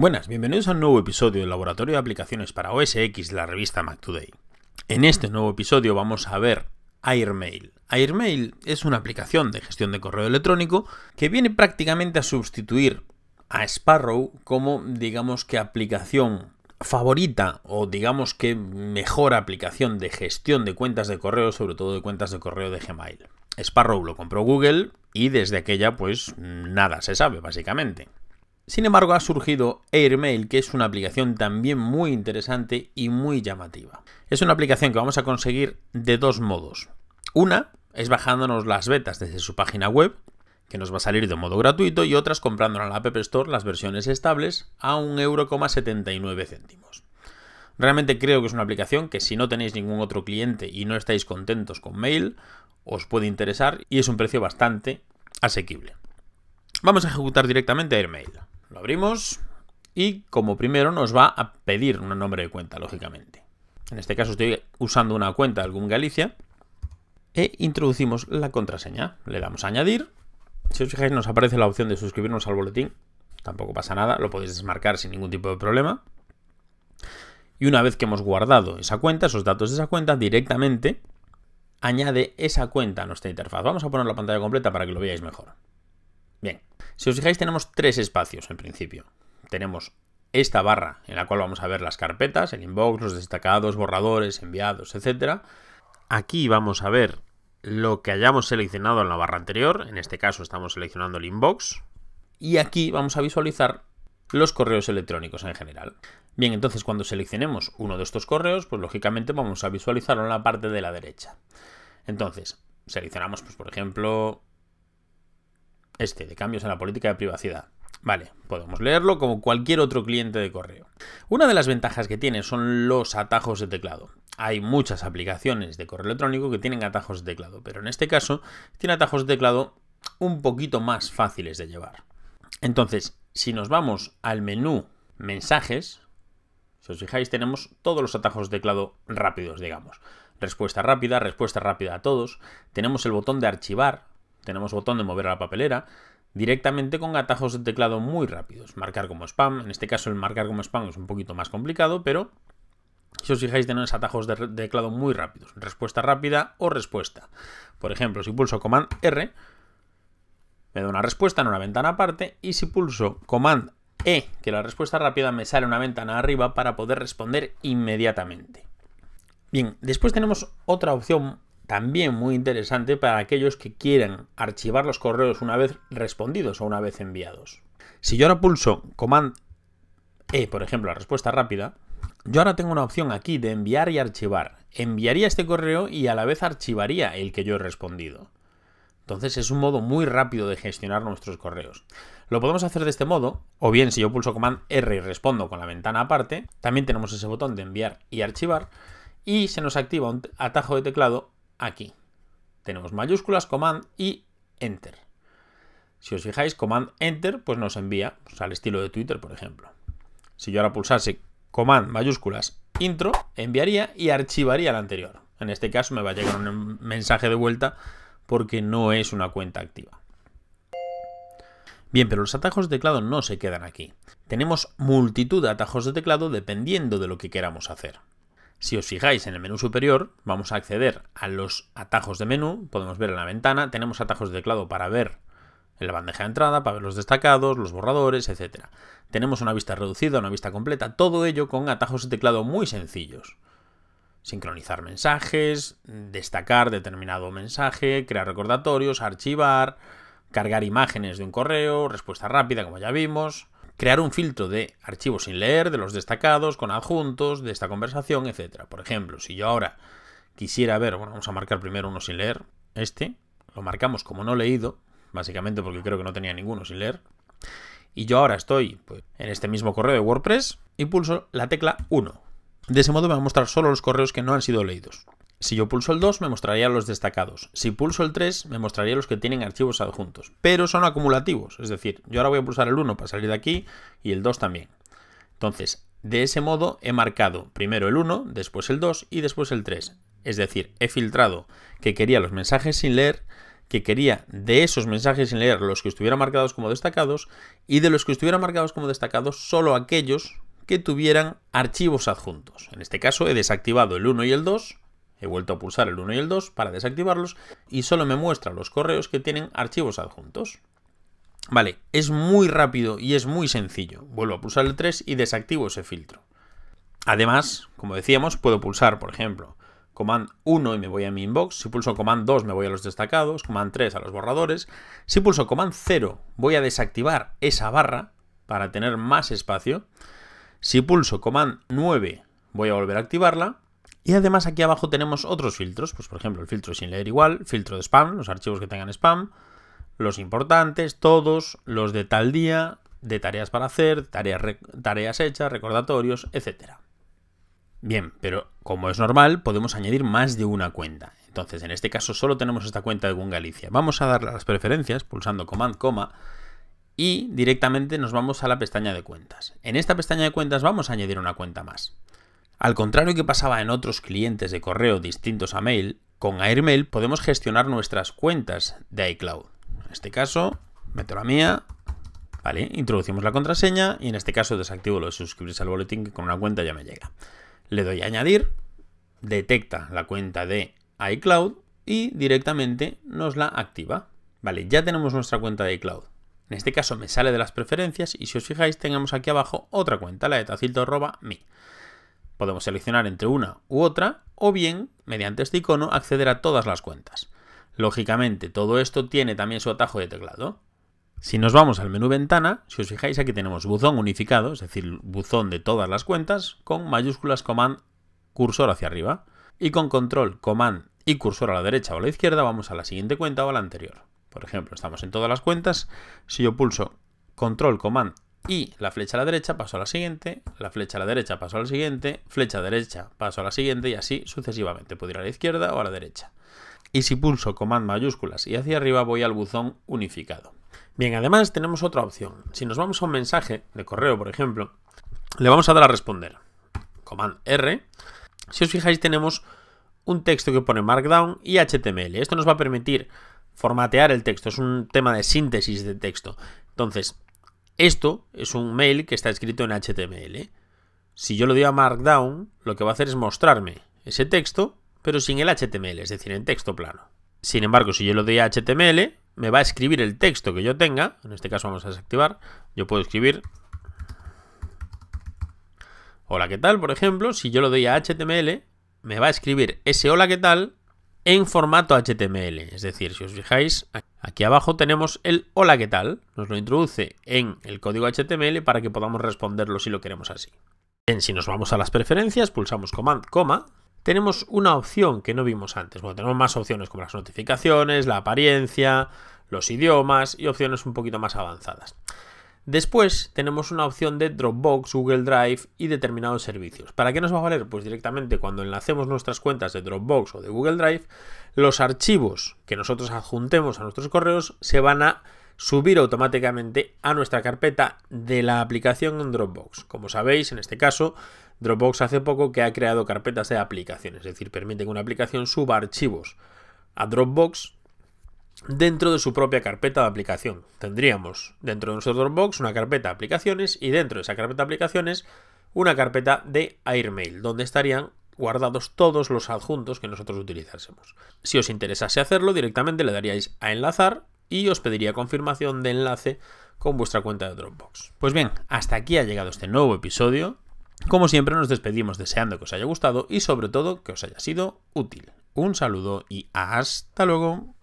Buenas, bienvenidos a un nuevo episodio del Laboratorio de Aplicaciones para OSX, la revista Mac Today. En este nuevo episodio vamos a ver Airmail. Airmail es una aplicación de gestión de correo electrónico que viene prácticamente a sustituir a Sparrow como digamos que aplicación favorita o digamos que mejor aplicación de gestión de cuentas de correo, sobre todo de cuentas de correo de Gmail. Sparrow lo compró Google y desde aquella pues nada se sabe básicamente. Sin embargo, ha surgido Airmail, que es una aplicación también muy interesante y muy llamativa. Es una aplicación que vamos a conseguir de dos modos. Una es bajándonos las betas desde su página web, que nos va a salir de modo gratuito, y otras comprándonos en la App Store las versiones estables a 1,79 céntimos. Realmente creo que es una aplicación que si no tenéis ningún otro cliente y no estáis contentos con Mail, os puede interesar y es un precio bastante asequible. Vamos a ejecutar directamente Airmail. Lo abrimos y como primero nos va a pedir un nombre de cuenta, lógicamente. En este caso estoy usando una cuenta de algún Galicia e introducimos la contraseña. Le damos a añadir. Si os fijáis nos aparece la opción de suscribirnos al boletín. Tampoco pasa nada, lo podéis desmarcar sin ningún tipo de problema. Y una vez que hemos guardado esa cuenta, esos datos de esa cuenta, directamente añade esa cuenta a nuestra interfaz. Vamos a poner la pantalla completa para que lo veáis mejor. Si os fijáis, tenemos tres espacios en principio. Tenemos esta barra en la cual vamos a ver las carpetas, el inbox, los destacados, borradores, enviados, etc. Aquí vamos a ver lo que hayamos seleccionado en la barra anterior, en este caso estamos seleccionando el inbox, y aquí vamos a visualizar los correos electrónicos en general. Bien, entonces cuando seleccionemos uno de estos correos, pues lógicamente vamos a visualizarlo en la parte de la derecha. Entonces, seleccionamos, pues, por ejemplo, este, de cambios en la política de privacidad. Vale, podemos leerlo como cualquier otro cliente de correo. Una de las ventajas que tiene son los atajos de teclado. Hay muchas aplicaciones de correo electrónico que tienen atajos de teclado, pero en este caso tiene atajos de teclado un poquito más fáciles de llevar. Entonces, si nos vamos al menú mensajes, si os fijáis tenemos todos los atajos de teclado rápidos, digamos. Respuesta rápida, respuesta rápida a todos. Tenemos el botón de archivar, tenemos botón de mover a la papelera, directamente con atajos de teclado muy rápidos. Marcar como spam, en este caso el marcar como spam es un poquito más complicado, pero si os fijáis tenemos atajos de, teclado muy rápidos. Respuesta rápida o respuesta. Por ejemplo, si pulso Command R, me da una respuesta en una ventana aparte y si pulso Command E, que la respuesta rápida me sale una ventana arriba para poder responder inmediatamente. Bien, después tenemos otra opción también muy interesante para aquellos que quieran archivar los correos una vez respondidos o una vez enviados. Si yo ahora pulso Command E, por ejemplo, la respuesta rápida, yo ahora tengo una opción aquí de enviar y archivar. Enviaría este correo y a la vez archivaría el que yo he respondido. Entonces es un modo muy rápido de gestionar nuestros correos. Lo podemos hacer de este modo, o bien si yo pulso Command R y respondo con la ventana aparte, también tenemos ese botón de enviar y archivar, y se nos activa un atajo de teclado aquí. Tenemos mayúsculas, command y enter. Si os fijáis, command enter pues nos envía pues, al estilo de Twitter, por ejemplo. Si yo ahora pulsase command mayúsculas intro, enviaría y archivaría la anterior. En este caso me va a llegar un em, mensaje de vuelta porque no es una cuenta activa. Bien, pero los atajos de teclado no se quedan aquí. Tenemos multitud de atajos de teclado dependiendo de lo que queramos hacer. Si os fijáis en el menú superior, vamos a acceder a los atajos de menú, podemos ver en la ventana, tenemos atajos de teclado para ver en la bandeja de entrada, para ver los destacados, los borradores, etc. Tenemos una vista reducida, una vista completa, todo ello con atajos de teclado muy sencillos. Sincronizar mensajes, destacar determinado mensaje, crear recordatorios, archivar, cargar imágenes de un correo, respuesta rápida, como ya vimos, crear un filtro de archivos sin leer, de los destacados, con adjuntos, de esta conversación, etc. Por ejemplo, si yo ahora quisiera ver, bueno, vamos a marcar primero uno sin leer, este, lo marcamos como no leído, básicamente porque creo que no tenía ninguno sin leer, y yo ahora estoy pues, en este mismo correo de WordPress y pulso la tecla 1. De ese modo me va a mostrar solo los correos que no han sido leídos. Si yo pulso el 2 me mostraría los destacados, si pulso el 3 me mostraría los que tienen archivos adjuntos, pero son acumulativos, es decir, yo ahora voy a pulsar el 1 para salir de aquí y el 2 también. Entonces, de ese modo he marcado primero el 1, después el 2 y después el 3, es decir, he filtrado que quería los mensajes sin leer, que quería de esos mensajes sin leer los que estuvieran marcados como destacados y de los que estuvieran marcados como destacados solo aquellos que tuvieran archivos adjuntos. En este caso he desactivado el 1 y el 2 He vuelto a pulsar el 1 y el 2 para desactivarlos y solo me muestra los correos que tienen archivos adjuntos. Vale, es muy rápido y es muy sencillo. Vuelvo a pulsar el 3 y desactivo ese filtro. Además, como decíamos, puedo pulsar, por ejemplo, Command 1 y me voy a mi inbox. Si pulso Command 2 me voy a los destacados, Command 3 a los borradores. Si pulso Command 0 voy a desactivar esa barra para tener más espacio. Si pulso Command 9 voy a volver a activarla. Y además aquí abajo tenemos otros filtros, pues por ejemplo el filtro sin leer igual, filtro de spam, los archivos que tengan spam, los importantes, todos, los de tal día, de tareas para hacer, tareas, tareas hechas, recordatorios, etc. Bien, pero como es normal, podemos añadir más de una cuenta. Entonces, en este caso solo tenemos esta cuenta de Galicia. Vamos a darle a las preferencias, pulsando Command, coma, y directamente nos vamos a la pestaña de cuentas. En esta pestaña de cuentas vamos a añadir una cuenta más. Al contrario que pasaba en otros clientes de correo distintos a mail, con Airmail podemos gestionar nuestras cuentas de iCloud. En este caso, meto la mía, vale, introducimos la contraseña y en este caso desactivo lo de suscribirse al boletín que con una cuenta ya me llega. Le doy a añadir, detecta la cuenta de iCloud y directamente nos la activa. Vale, ya tenemos nuestra cuenta de iCloud. En este caso me sale de las preferencias y si os fijáis tenemos aquí abajo otra cuenta, la de tacito.me. Podemos seleccionar entre una u otra o bien, mediante este icono, acceder a todas las cuentas. Lógicamente, todo esto tiene también su atajo de teclado. Si nos vamos al menú ventana, si os fijáis aquí tenemos buzón unificado, es decir, buzón de todas las cuentas, con mayúsculas command cursor hacia arriba. Y con control command y cursor a la derecha o a la izquierda vamos a la siguiente cuenta o a la anterior. Por ejemplo, estamos en todas las cuentas. Si yo pulso control command y la flecha a la derecha, paso a la siguiente, la flecha a la derecha, paso a la siguiente, flecha derecha, paso a la siguiente y así sucesivamente. Puedo ir a la izquierda o a la derecha. Y si pulso Command mayúsculas y hacia arriba voy al buzón unificado. Bien, además tenemos otra opción. Si nos vamos a un mensaje de correo, por ejemplo, le vamos a dar a responder. Command R. Si os fijáis tenemos un texto que pone Markdown y HTML. Esto nos va a permitir formatear el texto. Es un tema de síntesis de texto. Entonces, esto es un mail que está escrito en HTML. ¿eh? Si yo lo doy a Markdown, lo que va a hacer es mostrarme ese texto, pero sin el HTML, es decir, en texto plano. Sin embargo, si yo lo doy a HTML, me va a escribir el texto que yo tenga. En este caso vamos a desactivar. Yo puedo escribir... Hola, ¿qué tal? Por ejemplo, si yo lo doy a HTML, me va a escribir ese hola, ¿qué tal? en formato HTML. Es decir, si os fijáis, aquí abajo tenemos el hola, ¿qué tal? Nos lo introduce en el código HTML para que podamos responderlo si lo queremos así. Bien, si nos vamos a las preferencias, pulsamos command, coma, tenemos una opción que no vimos antes. Bueno, tenemos más opciones como las notificaciones, la apariencia, los idiomas y opciones un poquito más avanzadas. Después tenemos una opción de Dropbox, Google Drive y determinados servicios. ¿Para qué nos va a valer? Pues directamente cuando enlacemos nuestras cuentas de Dropbox o de Google Drive, los archivos que nosotros adjuntemos a nuestros correos se van a subir automáticamente a nuestra carpeta de la aplicación en Dropbox. Como sabéis, en este caso, Dropbox hace poco que ha creado carpetas de aplicaciones, es decir, permite que una aplicación suba archivos a Dropbox dentro de su propia carpeta de aplicación. Tendríamos dentro de nuestro Dropbox una carpeta de aplicaciones y dentro de esa carpeta de aplicaciones una carpeta de Airmail, donde estarían guardados todos los adjuntos que nosotros utilizásemos. Si os interesase hacerlo, directamente le daríais a enlazar y os pediría confirmación de enlace con vuestra cuenta de Dropbox. Pues bien, hasta aquí ha llegado este nuevo episodio. Como siempre nos despedimos deseando que os haya gustado y sobre todo que os haya sido útil. Un saludo y hasta luego.